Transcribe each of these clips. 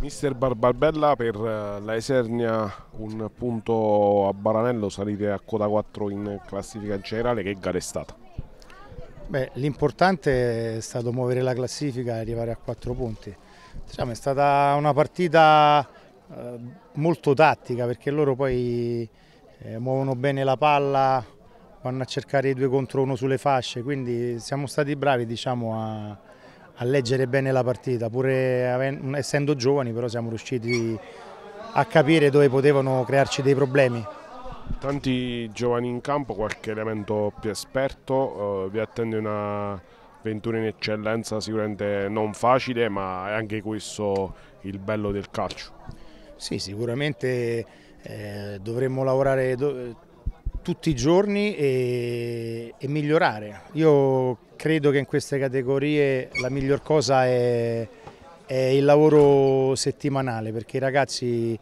Mister Barbarbella per eh, la Esernia un punto a Baranello, salite a quota 4 in classifica generale, che gara è stata? l'importante è stato muovere la classifica e arrivare a 4 punti. Diciamo, è stata una partita eh, molto tattica perché loro poi eh, muovono bene la palla, vanno a cercare i due contro uno sulle fasce, quindi siamo stati bravi diciamo, a, a leggere bene la partita, pure essendo giovani però siamo riusciti a capire dove potevano crearci dei problemi. Tanti giovani in campo, qualche elemento più esperto, eh, vi attende una ventura in eccellenza sicuramente non facile ma è anche questo il bello del calcio. Sì, sicuramente eh, dovremmo lavorare do tutti i giorni e, e migliorare. Io credo che in queste categorie la miglior cosa è, è il lavoro settimanale perché i ragazzi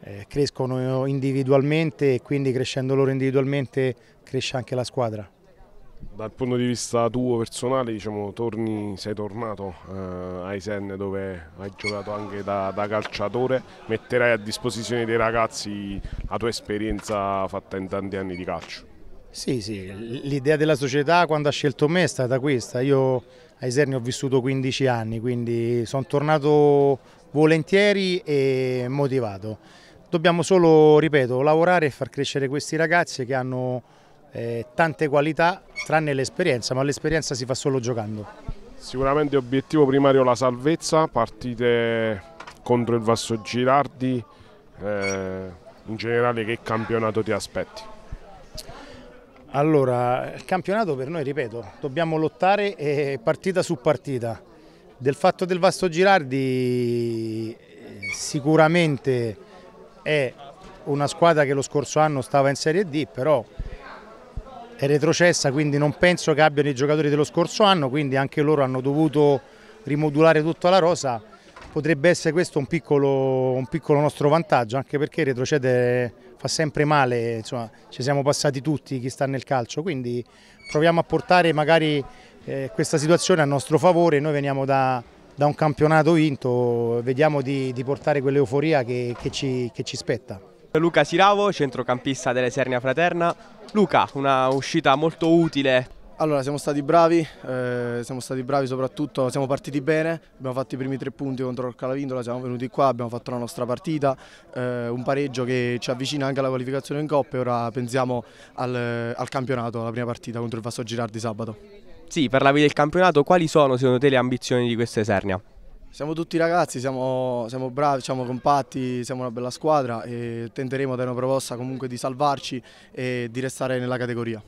eh, crescono individualmente e quindi crescendo loro individualmente cresce anche la squadra. Dal punto di vista tuo personale, diciamo, torni, sei tornato eh, a Isen dove hai giocato anche da, da, calciatore, metterai a disposizione dei ragazzi la tua esperienza fatta in tanti anni di calcio? Sì, sì, l'idea della società quando ha scelto me è stata questa. Io a Iserni ho vissuto 15 anni, quindi sono tornato volentieri e motivato. Dobbiamo solo, ripeto, lavorare e far crescere questi ragazzi che hanno eh, tante qualità, tranne l'esperienza, ma l'esperienza si fa solo giocando. Sicuramente obiettivo primario la salvezza, partite contro il Vasso Girardi, eh, in generale che campionato ti aspetti? Allora, il campionato per noi, ripeto, dobbiamo lottare eh, partita su partita. Del fatto del Vasto Girardi eh, sicuramente è una squadra che lo scorso anno stava in Serie D, però è retrocessa, quindi non penso che abbiano i giocatori dello scorso anno, quindi anche loro hanno dovuto rimodulare tutta la rosa potrebbe essere questo un piccolo, un piccolo nostro vantaggio, anche perché retrocedere fa sempre male, insomma, ci siamo passati tutti chi sta nel calcio, quindi proviamo a portare magari eh, questa situazione a nostro favore, noi veniamo da, da un campionato vinto, vediamo di, di portare quell'euforia che, che, ci, che ci spetta. Luca Siravo, centrocampista dell'Esernia Fraterna. Luca, una uscita molto utile allora, siamo stati bravi, eh, siamo stati bravi soprattutto, siamo partiti bene, abbiamo fatto i primi tre punti contro il Calavindola, siamo venuti qua, abbiamo fatto la nostra partita, eh, un pareggio che ci avvicina anche alla qualificazione in Coppa e ora pensiamo al, al campionato, alla prima partita contro il Vasso Girardi sabato. Sì, parlavi del campionato, quali sono secondo te le ambizioni di questa Esernia? Siamo tutti ragazzi, siamo, siamo, bravi, siamo compatti, siamo una bella squadra e tenteremo da una proposta comunque di salvarci e di restare nella categoria.